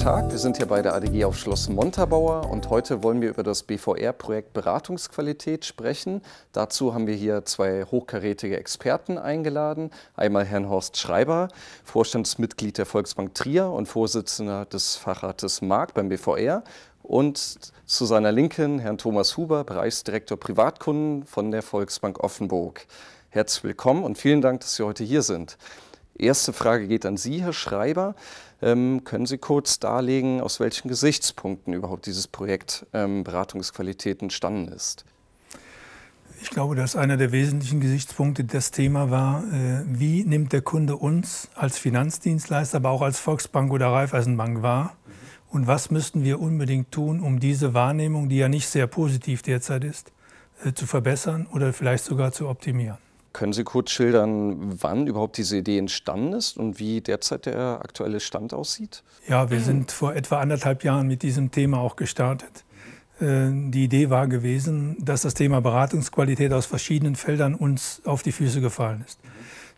Guten Tag, wir sind hier bei der ADG auf Schloss Montabaur und heute wollen wir über das BVR-Projekt Beratungsqualität sprechen. Dazu haben wir hier zwei hochkarätige Experten eingeladen. Einmal Herrn Horst Schreiber, Vorstandsmitglied der Volksbank Trier und Vorsitzender des Fachrates Markt beim BVR und zu seiner Linken Herrn Thomas Huber, Bereichsdirektor Privatkunden von der Volksbank Offenburg. Herzlich willkommen und vielen Dank, dass Sie heute hier sind. Erste Frage geht an Sie, Herr Schreiber. Ähm, können Sie kurz darlegen, aus welchen Gesichtspunkten überhaupt dieses Projekt ähm, Beratungsqualität entstanden ist? Ich glaube, dass einer der wesentlichen Gesichtspunkte das Thema war, äh, wie nimmt der Kunde uns als Finanzdienstleister, aber auch als Volksbank oder Raiffeisenbank wahr? Und was müssten wir unbedingt tun, um diese Wahrnehmung, die ja nicht sehr positiv derzeit ist, äh, zu verbessern oder vielleicht sogar zu optimieren? Können Sie kurz schildern, wann überhaupt diese Idee entstanden ist und wie derzeit der aktuelle Stand aussieht? Ja, wir sind vor etwa anderthalb Jahren mit diesem Thema auch gestartet. Äh, die Idee war gewesen, dass das Thema Beratungsqualität aus verschiedenen Feldern uns auf die Füße gefallen ist.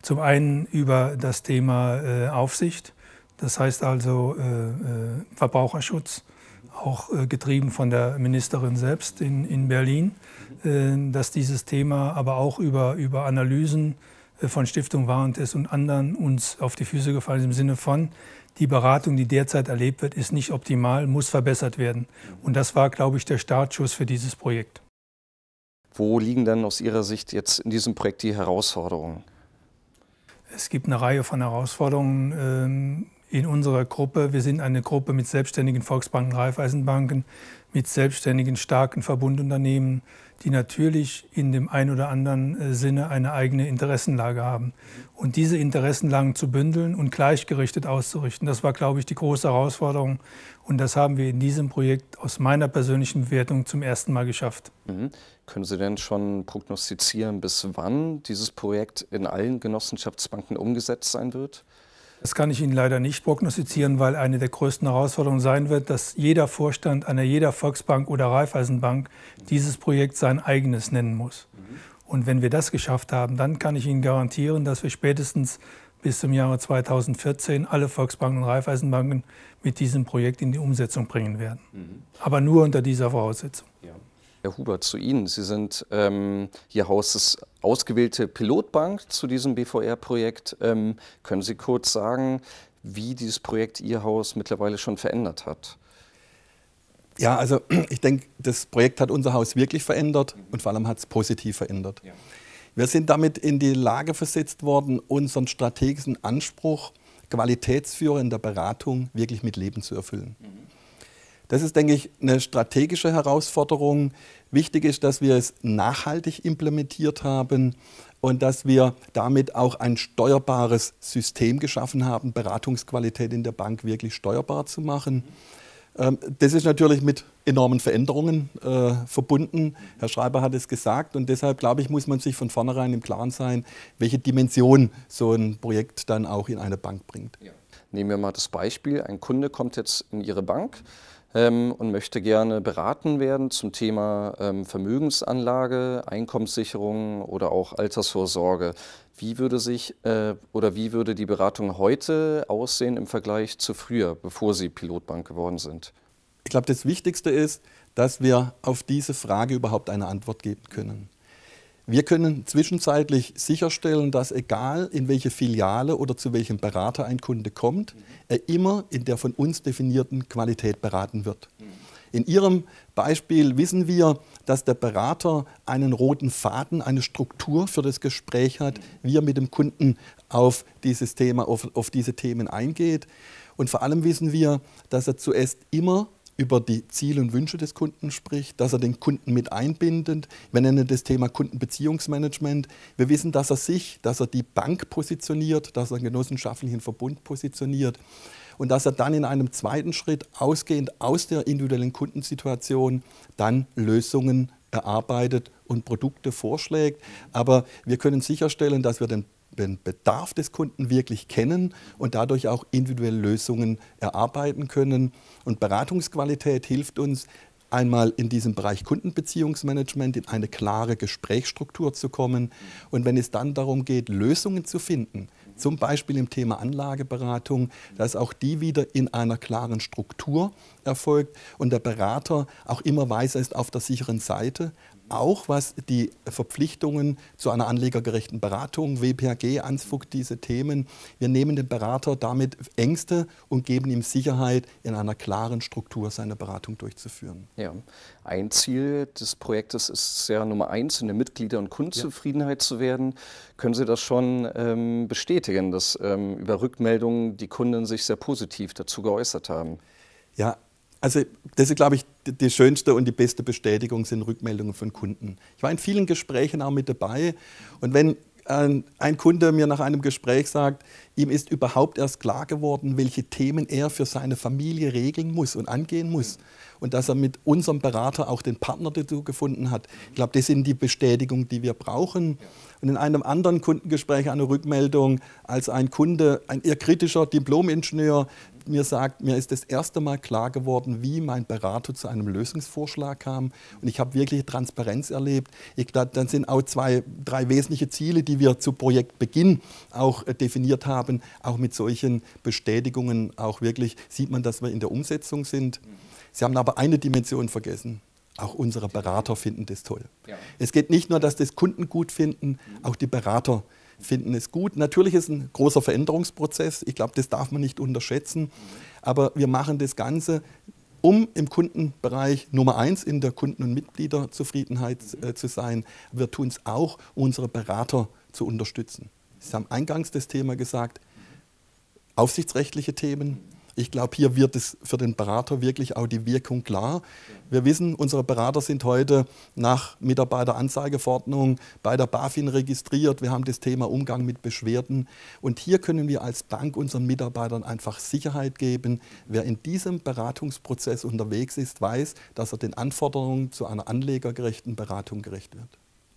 Zum einen über das Thema äh, Aufsicht, das heißt also äh, Verbraucherschutz, auch äh, getrieben von der Ministerin selbst in, in Berlin, äh, dass dieses Thema aber auch über, über Analysen äh, von Stiftung Warentest und anderen uns auf die Füße gefallen ist im Sinne von, die Beratung, die derzeit erlebt wird, ist nicht optimal, muss verbessert werden. Und das war, glaube ich, der Startschuss für dieses Projekt. Wo liegen denn aus Ihrer Sicht jetzt in diesem Projekt die Herausforderungen? Es gibt eine Reihe von Herausforderungen. Ähm, in unserer Gruppe. Wir sind eine Gruppe mit selbstständigen Volksbanken, Raiffeisenbanken, mit selbstständigen starken Verbundunternehmen, die natürlich in dem einen oder anderen äh, Sinne eine eigene Interessenlage haben. Und diese Interessenlagen zu bündeln und gleichgerichtet auszurichten, das war, glaube ich, die große Herausforderung. Und das haben wir in diesem Projekt aus meiner persönlichen Wertung zum ersten Mal geschafft. Mhm. Können Sie denn schon prognostizieren, bis wann dieses Projekt in allen Genossenschaftsbanken umgesetzt sein wird? Das kann ich Ihnen leider nicht prognostizieren, weil eine der größten Herausforderungen sein wird, dass jeder Vorstand einer jeder Volksbank oder Raiffeisenbank dieses Projekt sein eigenes nennen muss. Und wenn wir das geschafft haben, dann kann ich Ihnen garantieren, dass wir spätestens bis zum Jahre 2014 alle Volksbanken und Raiffeisenbanken mit diesem Projekt in die Umsetzung bringen werden. Mhm. Aber nur unter dieser Voraussetzung. Ja. Herr Huber, zu Ihnen. Sie sind ähm, hier Haus ausgewählte Pilotbank zu diesem BVR-Projekt. Ähm, können Sie kurz sagen, wie dieses Projekt Ihr Haus mittlerweile schon verändert hat? Ja, also ich denke, das Projekt hat unser Haus wirklich verändert mhm. und vor allem hat es positiv verändert. Ja. Wir sind damit in die Lage versetzt worden, unseren strategischen Anspruch, Qualitätsführer in der Beratung wirklich mit Leben zu erfüllen. Mhm. Das ist, denke ich, eine strategische Herausforderung. Wichtig ist, dass wir es nachhaltig implementiert haben und dass wir damit auch ein steuerbares System geschaffen haben, Beratungsqualität in der Bank wirklich steuerbar zu machen. Ähm, das ist natürlich mit enormen Veränderungen äh, verbunden. Herr Schreiber hat es gesagt und deshalb glaube ich, muss man sich von vornherein im Klaren sein, welche Dimension so ein Projekt dann auch in eine Bank bringt. Ja. Nehmen wir mal das Beispiel, ein Kunde kommt jetzt in Ihre Bank, ähm, und möchte gerne beraten werden zum Thema ähm, Vermögensanlage, Einkommenssicherung oder auch Altersvorsorge. Wie würde sich äh, oder wie würde die Beratung heute aussehen im Vergleich zu früher, bevor Sie Pilotbank geworden sind? Ich glaube, das Wichtigste ist, dass wir auf diese Frage überhaupt eine Antwort geben können. Wir können zwischenzeitlich sicherstellen, dass egal in welche Filiale oder zu welchem Berater ein Kunde kommt, er immer in der von uns definierten Qualität beraten wird. In Ihrem Beispiel wissen wir, dass der Berater einen roten Faden, eine Struktur für das Gespräch hat, wie er mit dem Kunden auf, dieses Thema, auf, auf diese Themen eingeht. Und vor allem wissen wir, dass er zuerst immer über die Ziele und Wünsche des Kunden spricht, dass er den Kunden mit einbindet. Wir nennen das Thema Kundenbeziehungsmanagement. Wir wissen, dass er sich, dass er die Bank positioniert, dass er einen genossenschaftlichen Verbund positioniert und dass er dann in einem zweiten Schritt ausgehend aus der individuellen Kundensituation dann Lösungen erarbeitet und Produkte vorschlägt. Aber wir können sicherstellen, dass wir den den Bedarf des Kunden wirklich kennen und dadurch auch individuelle Lösungen erarbeiten können. Und Beratungsqualität hilft uns, einmal in diesem Bereich Kundenbeziehungsmanagement in eine klare Gesprächsstruktur zu kommen. Und wenn es dann darum geht, Lösungen zu finden, zum Beispiel im Thema Anlageberatung, dass auch die wieder in einer klaren Struktur erfolgt und der Berater auch immer weiß, er ist auf der sicheren Seite, auch was die Verpflichtungen zu einer anlegergerechten Beratung, WPAG, Ansfug, diese Themen. Wir nehmen dem Berater damit Ängste und geben ihm Sicherheit, in einer klaren Struktur seine Beratung durchzuführen. Ja, ein Ziel des Projektes ist ja Nummer eins, in der Mitglieder- und Kundenzufriedenheit ja. zu werden. Können Sie das schon ähm, bestätigen, dass ähm, über Rückmeldungen die Kunden sich sehr positiv dazu geäußert haben? Ja, also das ist, glaube ich, die schönste und die beste Bestätigung sind Rückmeldungen von Kunden. Ich war in vielen Gesprächen auch mit dabei und wenn ähm, ein Kunde mir nach einem Gespräch sagt, ihm ist überhaupt erst klar geworden, welche Themen er für seine Familie regeln muss und angehen muss. Und dass er mit unserem Berater auch den Partner dazu gefunden hat. Ich glaube, das sind die Bestätigungen, die wir brauchen. Und in einem anderen Kundengespräch eine Rückmeldung, als ein Kunde, ein eher kritischer Diplomingenieur, mir sagt, mir ist das erste Mal klar geworden, wie mein Berater zu einem Lösungsvorschlag kam. Und ich habe wirklich Transparenz erlebt. Ich glaube, dann sind auch zwei, drei wesentliche Ziele, die wir zu Projektbeginn auch äh, definiert haben. Auch mit solchen Bestätigungen auch wirklich sieht man, dass wir in der Umsetzung sind. Sie haben aber eine Dimension vergessen auch unsere Berater finden das toll. Ja. Es geht nicht nur, dass das Kunden gut finden, auch die Berater finden es gut. Natürlich ist ein großer Veränderungsprozess. Ich glaube, das darf man nicht unterschätzen. Aber wir machen das Ganze, um im Kundenbereich Nummer eins in der Kunden- und Mitgliederzufriedenheit äh, zu sein. Wir tun es auch, unsere Berater zu unterstützen. Sie haben eingangs das Thema gesagt, aufsichtsrechtliche Themen ich glaube, hier wird es für den Berater wirklich auch die Wirkung klar. Wir wissen, unsere Berater sind heute nach Mitarbeiteranzeigeverordnung bei der BaFin registriert. Wir haben das Thema Umgang mit Beschwerden. Und hier können wir als Bank unseren Mitarbeitern einfach Sicherheit geben. Wer in diesem Beratungsprozess unterwegs ist, weiß, dass er den Anforderungen zu einer anlegergerechten Beratung gerecht wird.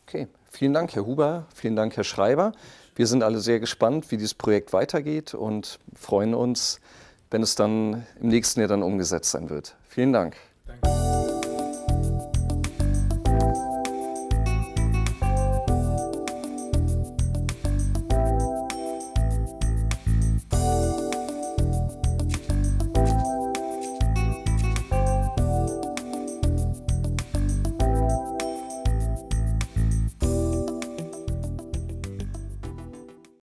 Okay, vielen Dank, Herr Huber, vielen Dank, Herr Schreiber. Wir sind alle sehr gespannt, wie dieses Projekt weitergeht und freuen uns, wenn es dann im nächsten Jahr dann umgesetzt sein wird. Vielen Dank.